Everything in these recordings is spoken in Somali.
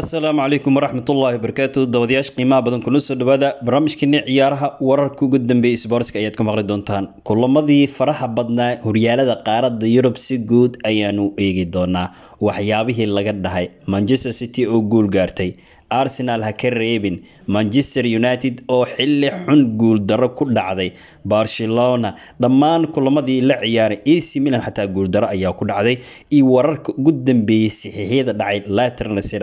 asalaamu calaykum waraxmatullaahi barakaatu dawadayaasha qiimaha badan kuna soo dhawaada barnaamijkeeni ciyaaraha wararka ugu dambeeyay sboortska ayaad ku maqli doontaan kulamadii faraha badnaa horyaalada qaaradda yurub si guud ayaanu eegi doonaa waxyaabihii laga dhahay manchester city oo guul gaartay arsenal ha ka reebin manchester united oo xilli xun guuldaro ku dhacday barcelona dhammaan kulamadii la ciyaaray ac milan xataa guuldaro ayaa ku dhacday iyo wararka ugu dambeeyay saxiixyada dhacay laterna sir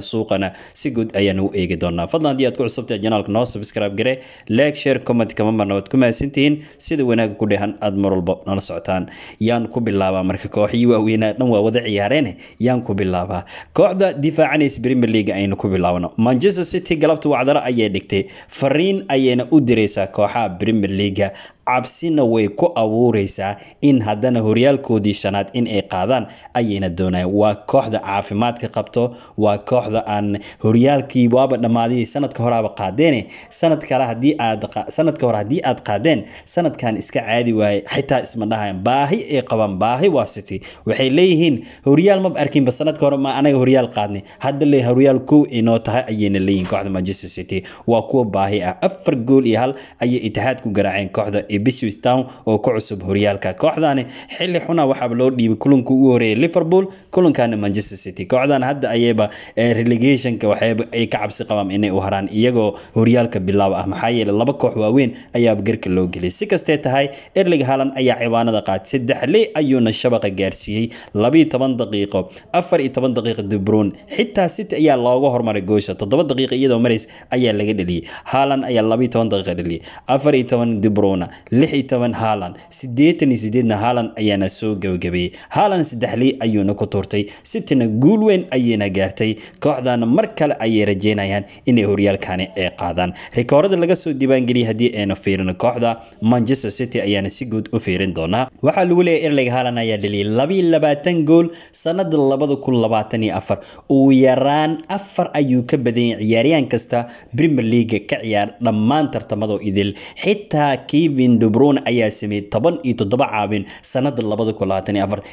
suuqana si guud ayaanu u eegi doonaa fadlan hadii aad ku cusubtay janaalka noo subscribe gare like share comment kama marna waad ku mahadsantihiin sida wanaaga ku dheehan aad mar walba nala socotaan yaan ku bilaabaa marka kooxii waaweynaa dhan waa wada ciyaareene yaan ku bilaabaa kooxda difaacanaysa premier league aynu ku bilaabaa bilaabno manchester city galabta wacdaro ayay dhigtay fariin ayayna u diraysaa kooxaha premier leaga cabsina way ku abuureysaa in haddana horyaalkoodii shanaad in ay qaadaan ayayna doonaan waa kooxda caafimaadka qabto waa kooxda aan horyaalkii waaba dhammaadayay sanadka horaaba qaadeene sanad kale haddii aad sanadka hore haddii aad qaadeen sanadkan iska caadi waaye xitaa isma dhahayn baahi ay qabaan baahi waa city waxay leeyihiin horyaal maba arkinba sanadka hore ma anaga horyaal qaadnay hadda le horyaal kow inoo tahay ayayna leeyihin kooxda manchester city waa kuwa baahi ah afar gool iyo hal ayay itihaadku garaaceen kooxda ee Ipswich Town oo ku cusub horyaalka kooxdani xilli xuna waxaa loo dhiibay kulanka ugu horeeyay Liverpool kulankana Manchester City kooxdan hadda ayayba eh, relegationka waxayba ay ka cabsi qabaan inay u haraan iyagoo horyaalka bilaab ah maxaa yeelay laba koox waaweyn ayaa garka loo geliyay si kastee tahay Erling Haaland ayaa ciwaanada qaatay saddex lay ayuuna shabaqa gaarsiiyey 12 daqiiqo 14 daqiiqo De Bruyne xitaa City ayaa looga hormaray goosha 7 daqiiqo iyadoo marays ayaa laga dhaliyay Haaland ayaa 12 daqiiqo dhaliyay 14 De Bruyne toban haalan siddeetan haalan ayaana soo gabagabeeyey haalan saddexlii ayuuna ku tuurtay sitina guul weyn ayayna gaartay kooxdana mar kale ayay rajeynayaan inay horyaalkani ay qaadaan rikoorada laga soo diiwaangeliyay haddii aynu fiirino kooxda manchester city ayaana si guud u fiirin doonaa waxaa lagu leeyahay erling haalan ayaa dhaliyay labiyo labaatan gool sanada labada kun labaatan iyo afar ugu yaraan afar ayuu ka badanyay ciyaaryahan kasta premier leaga ka ciyaara dhammaan tartamado idil xitaa kevin kevin dubron ayaa sameeyey toban iyo toddoba caawin sanada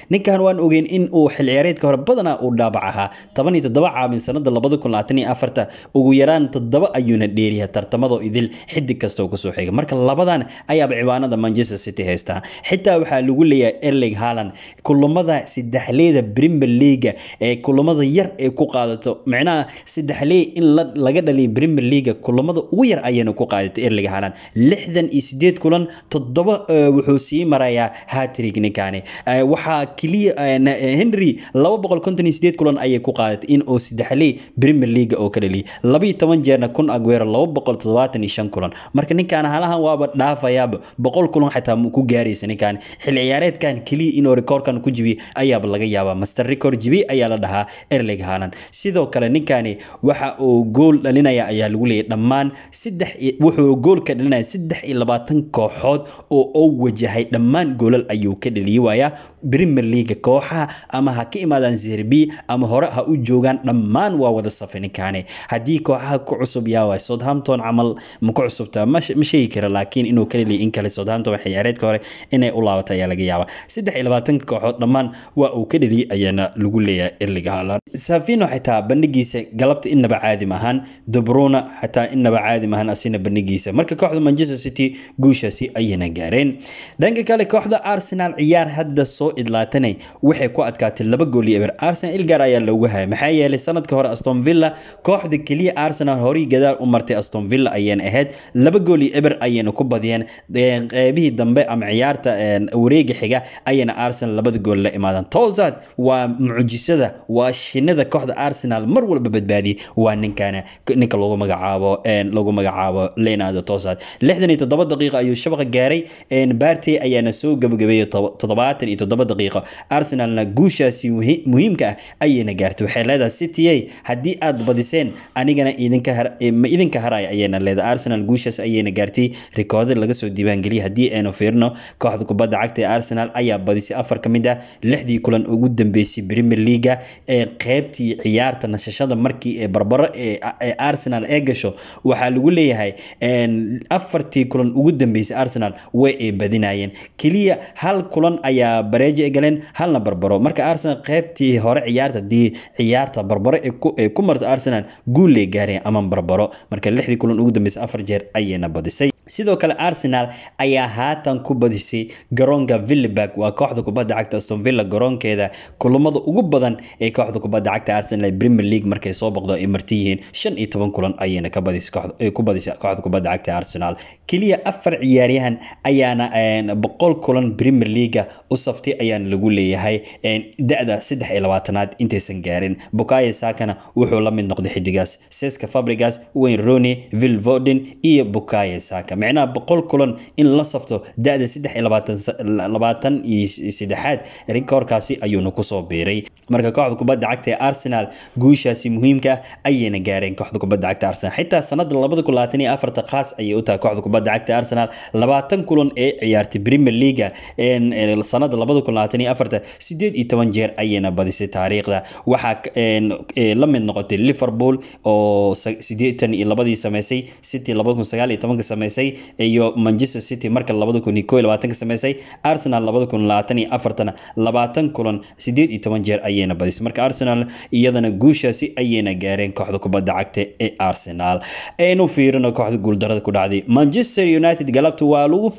ninkan waan ogeyn in uu xilciyaareedka hore badanaa uu dhaabac ahaa toban iyo toddoba caawin sanada ugu yaraan toddoba ayuuna dheeriya tartamado idil xidig kastoo kusoo xiga marka labadan ayaaba ciwaanada manchester city haystaa xitaa waxaa lagu leeyahay erling haaland kulamada saddexleeda premier leaga ee kulamada yar ee ku qaadato micnaha saddexlee in laga dhaliya premier leaga kulamada ugu yar ayayna ku qaadatay erling haaland lixdan iyo sideed kulan toddoba eh, wuxuu sii marayaa hatrick ninkaani eh, waxaa keliya eh, henry kulan ayay ku qaadatay in uu saddexley premier league oo ka dhaliyay labaiyo toban jeerna kun aguero kulan marka ninkaan halahan waaba dhaafayaaba boqol kulan xataa ku gaaraysa ninkaan xilli ciyaareedkan keliya inuu rikoorkan ku jibiy ayaaba laga yaabaa master record jibiy ayaa la dhahaa erlig haalan sidoo kale ninkaani waxa uu gool dhalinaya ayaa lagu leeyay dhammaan wuxuu goolka dhalinaya saddex iyo labaatan koox kooxood oo oo wajahay dhammaan golal ayuu ka dhaliyay waayaa brimer leaga kooxa ama ha ka imaadaan zerbi ama hore ha u joogaan dhammaan waa wada safinikaane haddii kooxaha ku cusub yaawa southampton camal ma ku ma sheegi kara laakiin inuu kalili in kale southampton waxay ciyaareedka hore inay u laabato ayaa laga yaabaa saddex iyo labaatanka kooxood dhammaan waa uu ka dheliyay ayaana lagu leeyahay erliga haalan xitaa bandhigiisa galabta innaba caadi maahan dubruna xitaa innaba caadi maahan asina bandhigiisa marka kooxda manchester city guushaasi ayayna gaareen dhanka kale kooxda arsenal ciyaar hadda soo soo idlaatanay waxay ku adkaatay laba gool iyo eber arsenal ilgaar ayaa loogu hayay maxaa yeelay sanadka hore aston villa kooxda keliya arsenal horii gadaal u martay aston villa ayayna ahayd laba gool iyo eber ayayna ku badiyeen qeybihii dambe ama ciyaarta wareega xiga ayayna arsenal labada gool la imaadeen tozad waa mucjisada waa shinada kooxda arsenal mar walba badbaadiyay waa ninkana ninka lagu magacaabo lagu magacaabo leonardo tozad lixdan iyo toddoba daqiiqa ayuu shabaqa gaaray baartey ayaana soo gabagabeeyay toddobaatan iyo toddoba toddoba daqiiqo arsenalna guushaasi muhiimka ah ayayna gaartay waxay leedahay city haddii aad badiseen anigana idinka eh, haraya ayayna leedahay arsenal guushaas ayayna gaartay rikoodad laga soo diiwaangeliyay haddii aynu fiirno kooxda kubadda cagta ee arsenal ayaa badisay afar ka mid ah lixdii kulan ugu dambeysay premier leaga ee qeybtii ciyaarta nasashada markii ee barbaro ee arsenal ee gasho waxaa lagu leeyahay afartii kulan ugu dambeysay arsenal way ay badinayeen keliya hal kulan ayaa bare xareeji ay galeen halna barbaro marka arsenal qaybtii hore ciyaarta dii ciyaarta barbaro ay ku marta arsenal guullay gaareen ama barbaro marka lixdii kulan ugu dambeysay afar jeer ayayna badisay sidoo kale arsenal ayaa haatan ku badisay garoonka villiberg waa kooxda kubadda cagta aston villa garoonkeeda kulamada ugu badan ee kooxda kubadda cagta arsenal ee premier league markay soo boqdo ay marti yihiin shan iyo toban kulan ayayna ka badisay ku badisay kooxda kubadda cagta arsenal keliya afar ciyaaryahan ayaana eh, boqol kulan premier league u saftay ayaan lagu leeyahay da-da saddex iyo labaatanaad intaysan gaarin bukayo saakana wuxuu la mid noqday xidigaas seska fabrigas wayne roni vilvoden iyo bukayo saaka micnaha boqol kulan in la safto da-da saddex iyo labaatan iyo saddexaad rikoorkaasi ayuuna kusoo biiray marka kooxda kubadda cagta ee arsenal guushaasi muhiimka ah ayayna gaareen kooxda kubadda cagta arsenal xitaa sanada labada kun labaatan iyo afarta khaas ayay u tahay kooxda kubadda cagta arsenal labaatan kulan ee ciyaartay premier leaga sanada labada jeer ayayna badisay taariikhda waxaa la mid noqotay liverpool oo labadii samaysay city samaysay iyo manchester city marka samaysay arsenal labaatan kulan sideed iyo toban jeer ayayna badisay marka arsenal iyadana guushaasi ayayna gaareen kooxda kubadda cagta ee arsenal aynu fiirino kooxda guuldarada ku dhacday manchester united galabta waa lagu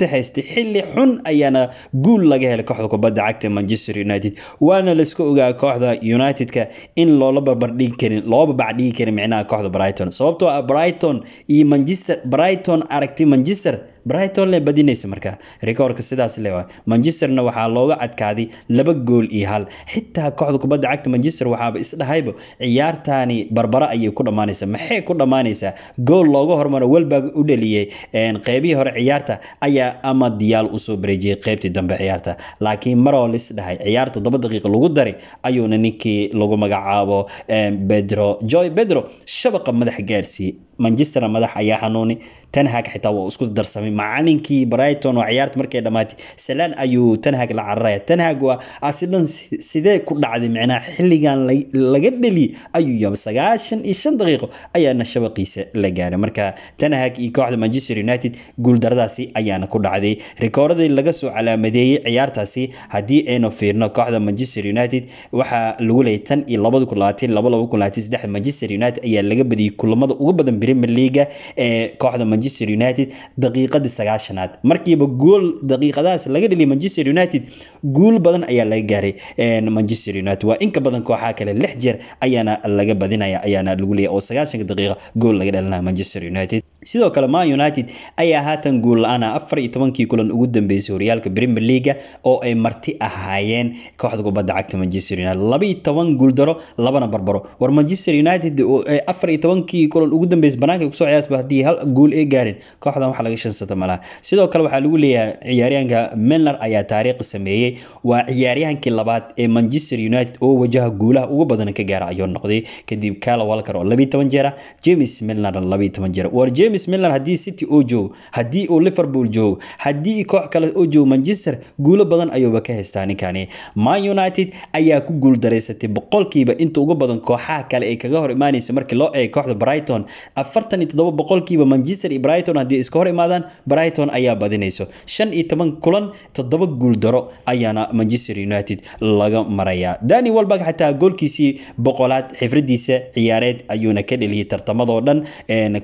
dhibaato haystay xilli xun ayaana guul laga helay kooxda kubadda cagta manchester united waana layska ogaa kooxda united-ka in loola barbardhigi karin loo babacdhigi karin micnaha kooxda brighton sababtoo ah brighton iyo manchester brighton aragtay manchester brighton le badinaysa markaa rikoorka sidaas lewa manchesterna waxaa looga cadkaaday laba gool iyo hal xitaa kooxda kubadda cagta manchester waxaaba isdhahayba ciyaartani barbara ayay ku dhammaanaysa maxay ku dhammaanaysaa gool looga hormaro welbag u dhaliyey qeybihii hore ciyaarta ayaa ama diyaal usoo bareejiyey qeybtii dambe ciyaarta laakiin maroo lisdhahay ciyaarta toba daqiiqa lagu daray ayuuna ninkii lagu magacaabo bedro joy bedro shabaqa madax gaarsiiyey manchester madax ayaa xanuuni tanhag xitaa waa isku darsamay macalinkii brighton oo ciyaarta markay dhammaatay salaan ayuu tanhag la cararaya tanhag waa asidan sidee ku dhacday micnaha xilligan laga dheliye ayuu yaabay sagaashan iyo shan daqiiqo ayaana shabaqiisa la gaaray marka tanhag iyo kooxda manchester united guuldaradaasi ayaana ku dhacday rikooradii laga soo calaamadeeyey ciyaartaasi haddii aynu fiirno kooxda manchester united waxaa lagu leeyay tan iyo labada kun labaatan laba laba kun labaatan saddex manchester united ayaa laga badiyey kulamada uga badan Premier League ee kooxda Manchester United daqiiqadii 90 markiiba gool daqiiqadaas laga dhilay Manchester United guul badan ayaa laga gaaray Manchester United waa in badan kooxaha kale lix jeer ayaana laga badinaya ayaana lagu leeyahay oo 90 daqiiqo gool laga dhalinaya Manchester United sidoo kale Man United ayaa haatan guul la'aan ah 14kii kulan ugu dambeysay horyaalka Premier League oo ay marti ahaayeen kooxda kubadda cagta Manchester United 12 guul daro labana barbaro war Manchester United 14kii kulan ugu dambeysay banaanka kusoo ciyaartaba haddii hal guul ay gaarin kooxdan wax laga shansata malaha sidoo kale waxaa lagu leeyahay ciyaaryahanka melner ayaa taariikhi sameeyey waa ciyaaryahankii labaad ee manchester united oo wajaha guulaha ugu badan ka gaara ayuu noqday kadib kala walker oo labiyo toban jeera james milner labiyo toban jeer war james milner haddii city oo joogo haddii uu liverpool joogo haddii koox kale oo joogo manchester guulo badan ayuuba ka haystaa ninkani man united ayaa ku guul daraysatay boqolkiiba inta ugu badan kooxaha kale ee kaga hor imaanaysa markii loo eego kooxda brighton afartan iyo toddoba boqolkiiba manchester iyo brighton haddii iska hor imaadaan brighton ayaa badinayso shan iyo toban kulan toddoba guuldaro ayaana manchester united laga marayaa dani walbak xataa goolkiisii boqolaad xifradiisa ciyaareed ayuuna ka dheliyey tartamadoo dhan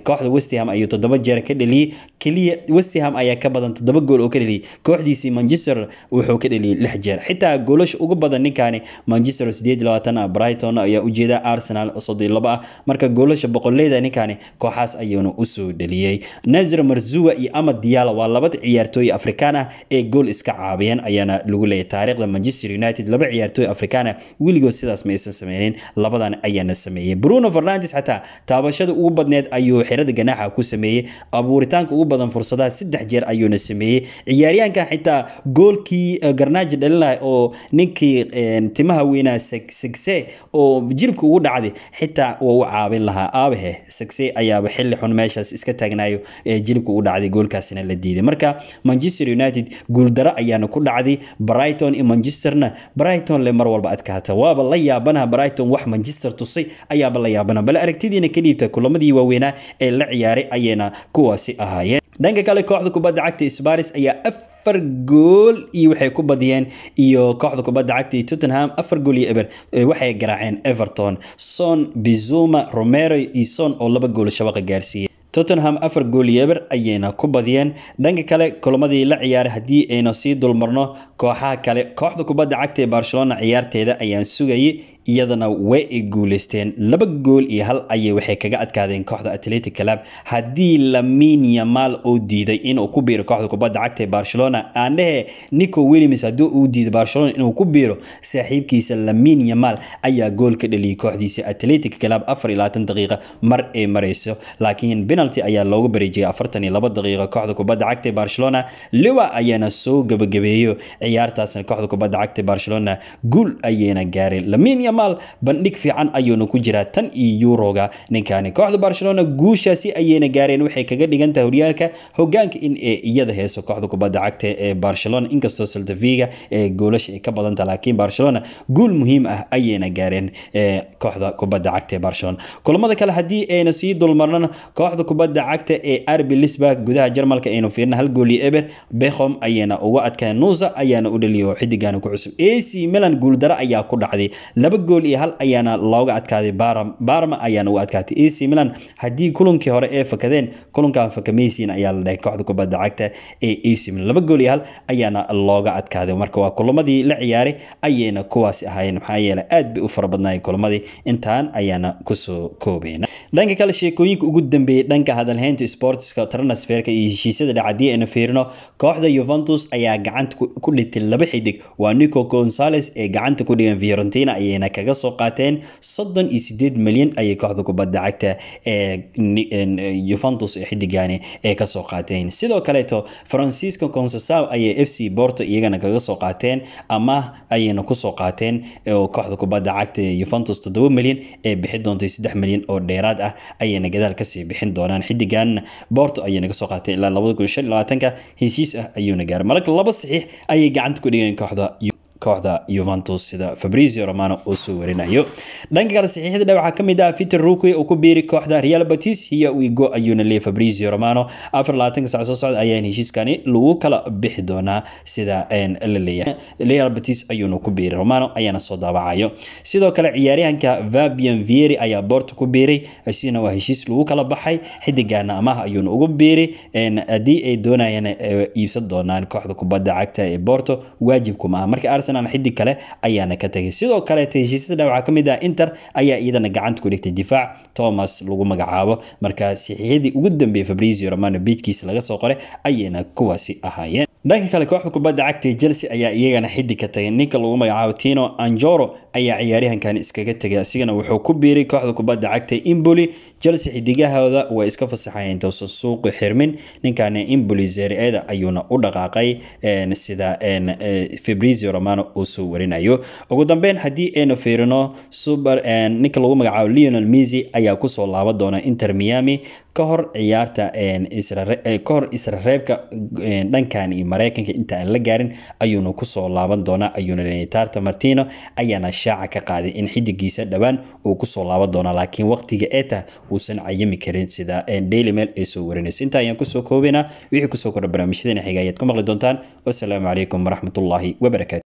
kooxda westham ayuu toddoba jeer ka dheliyey keliya westham ayaa ka badan toddoba gool oo ka dheliyey kooxdiisii manchester wuxuu ka dheliyey lix jeer xitaa goolasha ugu badan ninkaani manchester sideed labaatan brighton ayaa ujeeda arsenal soddon laba ah marka goolasha boqoleyda ninkaani kooxaas ayuuna usoo dheliyey nasir marzuwa iyo amad diyaala waa labada ciyaartooy afrikaan ee gool iska caabiyeen ayaana lagu leeyahy taariikhda manchester united laba ciyaartooy afrikaan weligood sidaas ma aysan sameynin labadan ayaana sameeyey bruno fernandes xataa taabashada ugu badneed ayuu xirada ganaaxa ku sameeyey abuuritaanka ugu badan fursadaha saddex jeer ayuuna sameeyey ciyaaryahanka xitaa goolkii eh, garnaaji dhalinahay oo ninkii eh, timaha weynaa segse oo jirka ugu dhacday xitaa waa u caabin lahaa aabahe segse ayaaba xili xun meeshaas iska taagnaayo ee jilibka u dhacday goolkaasina la diiday marka manchester united guuldaro ayaana ku dhacday brighton iyo manchesterna brighton le mar walba adkaata waaba la yaabanaha brighton wax manchester tusay ayaaba la yaabanaha bale aragtidiina ka dhiibta kulamadii waaweynaa ee la ciyaaray ayayna kuwaasi ahaayeen dhanka kale kooxda kubadda cagta sparis ayaa afar gool iyo waxay ku badiyeen iyo kooxda kubadda cagta tottenham afar gool iyo eber waxay garaaceen everton son bizuma romero iyo son oo laba gool shabaqa gaarsiiyey tottenham afar gool iyo eber ayayna ku badiyeen dhanka kale kulamadii la ciyaara haddii aynu sii dulmarno kooxaha kale kooxda kubadda cagta ee barcelona ciyaarteeda ayaan sugayay iyadana way ay guuleysteen laba gool iyo hal ayay waxay kaga adkaadeen kooxda atletic club haddii lamin yamal oo diiday inuu ku biiro kooxda kubadda cagta ee barcelona aan dhehe nico williams haddii uu diiday barcelona inuu ku biiro saaxiibkiisa lamin yamal ayaa gool ka dhaliyay kooxdiisa atletic club afar iyo labaatan daqiiqa mar ay mareyso laakiin penalty ayaa loogu bareejiyay afartan iyo laba daqiiqa kooxda kubadda cagta ee barcelona liwa ayaana soo gabagabeeyo ciyaartaasna kooxda kubadda cagta ee barcelona guul ayayna gaareen lamin Yamal bandhig fiican ayuuna ku jiraa tan iyo Euroga ninkani kooxda Barcelona guushaasi ayayna gaareen waxay kaga dhigan horyaalka hogaanka in ay iyada heeso kooxda kubadda cagta ee Barcelona inkastoo Celta Vigo ee goolasha ay ka badan tahay laakiin Barcelona guul muhiim ah ayayna gaareen eh, kooxda kubadda cagta ee Barcelona kulamada kale hadii ayna sii dulmarnana kooxda kubadda cagta ee RB Leipzig gudaha Jarmalka aynu fiirna hal gool iyo eber Beckham ayayna uga adkaan Nusa ayaana u dhaliyay xidigan ku cusub AC Milan guul dara ayaa ku dhacday laba gool iyo hal ayaana looga adkaaday barma ayaana uga adkaatay ac milan haddii kulankii hore ee fakadeen kulankan fakameysiina ayaa la dhahay kooxda kubadda cagta ee ac milan laba gool iyo hal ayaana looga adkaaday marka waa kulamadii la ciyaaray ayayna kuwaasi ahaayeen maxaa yeele aad bay u fara badnaayeen kulamadii intaan ayaana kusoo koobayna dhanka kale sheekooyinka ugu dambeeyay dhanka hadalhaynta sportska transferka iyo heshiisyada dhacadii aynu fiirino kooxda yuventus ayaa gacanta ku dhitay laba xidig waa nico gonzales ee gacanta ku dhigan fiorentina ayayna kaga soo qaateen soddon iyo sideed milyan ayay kooxda kubadda cagta ee yuventus xidigaani ee kasoo qaateen sidoo kaleeto francisco consesao ayay f c borto iyagana kaga soo qaateen ama ayayna kusoo qaateen kooxda kubadda cagta yuventus toddoba milyan ee bixi doontay saddex milyan oo dheeraad ah ayayna gadaal kasii bixin doonaan xidigan borto ayayna kasoo qaateen ilaa labada kun shan labaatanka heshiis ah ayuuna gaaray marka laba saxiix ayay gacanta ku dhigeen kooxda kooxda Juventus sida Fabrizio Romano uu soo warinayo dhanka kale saxiixda waxaa kamid ah Peter Rukwi oo ku biiri kooxda Real Betis hiya uu ayuuna leeyahay Fabrizio Romano 24 saac soo socda ayaan heshiiskani lagu kala bixi doonaa sida la leeyahay Real Betis ayuuna ku biiri Romano ayaana soo daawacayo sidoo kale ciyaaryahanka Fabian Vieri ayaa Porto ku biiray isina waa heshiis lagu kala baxay xidigana amaah ayuuna ugu biiray haddii ay doonayaan iibsan doonaan kooxda kubadda cagta ee Porto waajib kuma ah marka Arsenal arsenal xidig kale ayaana ka tegay sidoo kaleet heshiisyada waxaa kamid ah inter ayaa iyadana gacanta ku dhigtay difaac thomas lagu magacaabo markaa saxiixyadii ugu dambeeyey fabrizio romano biijkiisa laga soo qoray ayayna kuwaasi ahaayeen dhanka kale kooxda kubadda cagta ee chelsea ayaa iyagana xiddig ka tagay ninka lagu magacaabo tino anjoro ayaa ciyaaryahankan iskaga tegay isigana wuxuu ku biiray kooxda kubadda cagta imboli chelsea xidigahooda way iska fasaxayeen toosan suuqi xirmin ninkan imboli zereeda ayuuna u dhaqaaqay sida eh, fabrizio romano Romano uu soo warinayo ugu dambeyn haddii aynu fiirino super eh, ninka lagu magacaabo Lionel Messi ayaa ku soo laaban doona Inter Miami ka hor ciyaarta eh, eh, ka hor israreebka dhankan iyo mareykanka inta aan la gaarin ayuuna kusoo laaban doonaa ayuuna tarta martino ayaana shaaca ka qaaday in xidigiisa dhowaan uu kusoo laaban doona laakiin waqtiga eta uusan cayami karin sida daily mail ay soo warinayso inta ayaan kusoo koobana wixii kusoo kordha barnaamijyadeena xiga ayaad ku maqli doontaan wasalaamu calaykum waraxmatullaahi wabarakatu